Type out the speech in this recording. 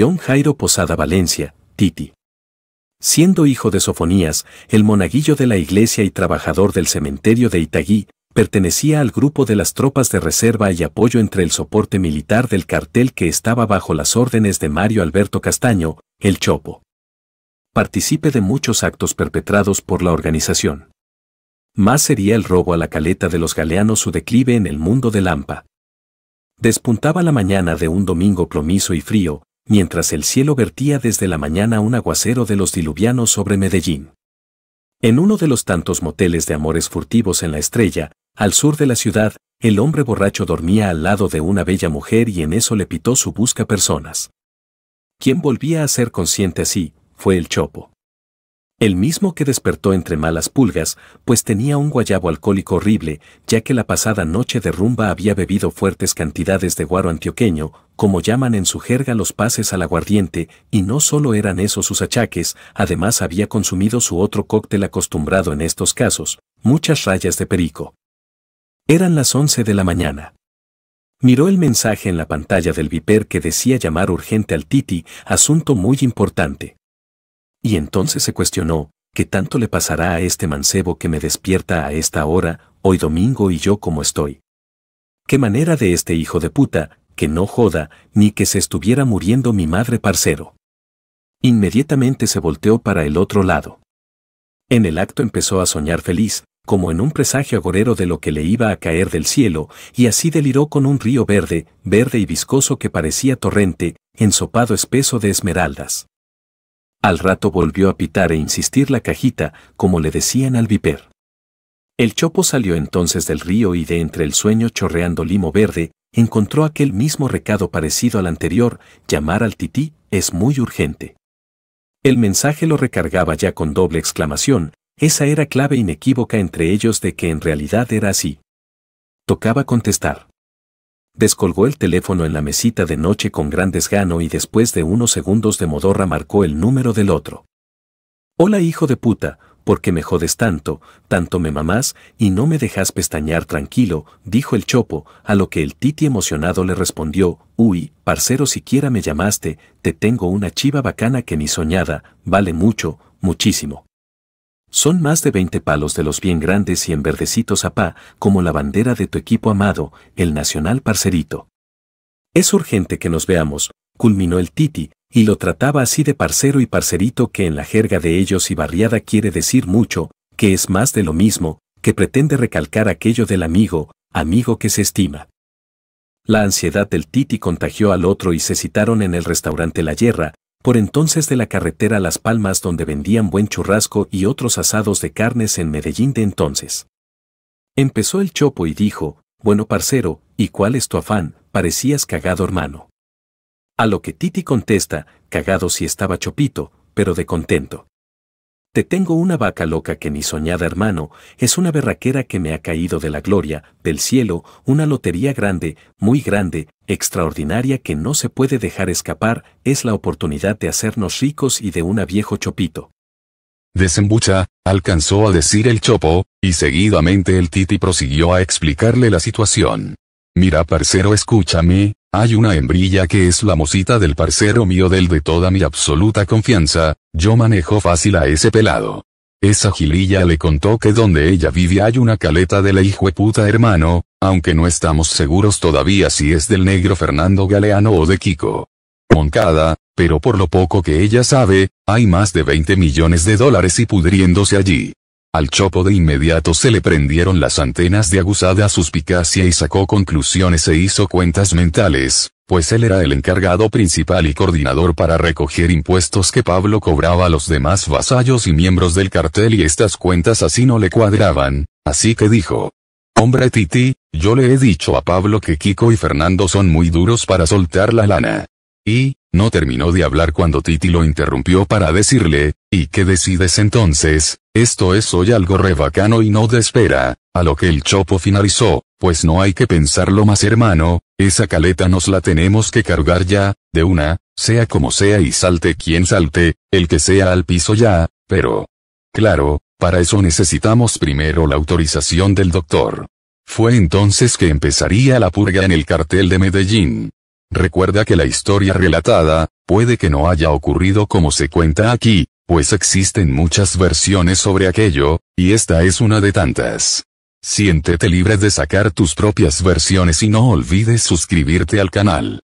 un Jairo Posada Valencia, Titi. Siendo hijo de Sofonías, el monaguillo de la iglesia y trabajador del cementerio de Itagüí, pertenecía al grupo de las tropas de reserva y apoyo entre el soporte militar del cartel que estaba bajo las órdenes de Mario Alberto Castaño, el Chopo. Participe de muchos actos perpetrados por la organización. Más sería el robo a la caleta de los galeanos su declive en el mundo de Lampa. Despuntaba la mañana de un domingo plomizo y frío, mientras el cielo vertía desde la mañana un aguacero de los diluvianos sobre Medellín. En uno de los tantos moteles de amores furtivos en la estrella, al sur de la ciudad, el hombre borracho dormía al lado de una bella mujer y en eso le pitó su busca personas. Quien volvía a ser consciente así, fue el Chopo. El mismo que despertó entre malas pulgas, pues tenía un guayabo alcohólico horrible, ya que la pasada noche de rumba había bebido fuertes cantidades de guaro antioqueño, como llaman en su jerga los pases al aguardiente, y no solo eran esos sus achaques, además había consumido su otro cóctel acostumbrado en estos casos, muchas rayas de perico. Eran las 11 de la mañana. Miró el mensaje en la pantalla del viper que decía llamar urgente al Titi, asunto muy importante. Y entonces se cuestionó, ¿qué tanto le pasará a este mancebo que me despierta a esta hora, hoy domingo y yo como estoy? ¿Qué manera de este hijo de puta, que no joda, ni que se estuviera muriendo mi madre parcero? Inmediatamente se volteó para el otro lado. En el acto empezó a soñar feliz, como en un presagio agorero de lo que le iba a caer del cielo, y así deliró con un río verde, verde y viscoso que parecía torrente, ensopado espeso de esmeraldas. Al rato volvió a pitar e insistir la cajita, como le decían al viper. El chopo salió entonces del río y de entre el sueño chorreando limo verde, encontró aquel mismo recado parecido al anterior, llamar al tití es muy urgente. El mensaje lo recargaba ya con doble exclamación, esa era clave inequívoca entre ellos de que en realidad era así. Tocaba contestar. Descolgó el teléfono en la mesita de noche con gran desgano y después de unos segundos de modorra marcó el número del otro. Hola hijo de puta, ¿por qué me jodes tanto, tanto me mamás y no me dejas pestañear tranquilo? dijo el chopo, a lo que el titi emocionado le respondió, uy, parcero siquiera me llamaste, te tengo una chiva bacana que ni soñada, vale mucho, muchísimo. Son más de 20 palos de los bien grandes y enverdecitos a apá, como la bandera de tu equipo amado, el Nacional Parcerito. Es urgente que nos veamos, culminó el Titi, y lo trataba así de parcero y parcerito que en la jerga de ellos y barriada quiere decir mucho, que es más de lo mismo, que pretende recalcar aquello del amigo, amigo que se estima. La ansiedad del Titi contagió al otro y se citaron en el restaurante La Hierra, por entonces de la carretera Las Palmas donde vendían buen churrasco y otros asados de carnes en Medellín de entonces. Empezó el chopo y dijo, bueno parcero, ¿y cuál es tu afán? Parecías cagado hermano. A lo que Titi contesta, cagado si estaba chopito, pero de contento. Te tengo una vaca loca que mi soñada hermano, es una berraquera que me ha caído de la gloria, del cielo, una lotería grande, muy grande, extraordinaria que no se puede dejar escapar, es la oportunidad de hacernos ricos y de una viejo chopito. Desembucha, alcanzó a decir el chopo, y seguidamente el titi prosiguió a explicarle la situación. Mira parcero escúchame, hay una hembrilla que es la mosita del parcero mío del de toda mi absoluta confianza, yo manejo fácil a ese pelado. Esa gililla le contó que donde ella vive hay una caleta de la puta hermano, aunque no estamos seguros todavía si es del negro Fernando Galeano o de Kiko. Moncada, pero por lo poco que ella sabe, hay más de 20 millones de dólares y pudriéndose allí. Al chopo de inmediato se le prendieron las antenas de aguzada suspicacia y sacó conclusiones e hizo cuentas mentales, pues él era el encargado principal y coordinador para recoger impuestos que Pablo cobraba a los demás vasallos y miembros del cartel y estas cuentas así no le cuadraban, así que dijo. Hombre Titi, yo le he dicho a Pablo que Kiko y Fernando son muy duros para soltar la lana. Y, no terminó de hablar cuando Titi lo interrumpió para decirle, ¿y qué decides entonces? Esto es hoy algo re y no de espera, a lo que el chopo finalizó, pues no hay que pensarlo más hermano, esa caleta nos la tenemos que cargar ya, de una, sea como sea y salte quien salte, el que sea al piso ya, pero... Claro, para eso necesitamos primero la autorización del doctor. Fue entonces que empezaría la purga en el cartel de Medellín. Recuerda que la historia relatada, puede que no haya ocurrido como se cuenta aquí, pues existen muchas versiones sobre aquello, y esta es una de tantas. Siéntete libre de sacar tus propias versiones y no olvides suscribirte al canal.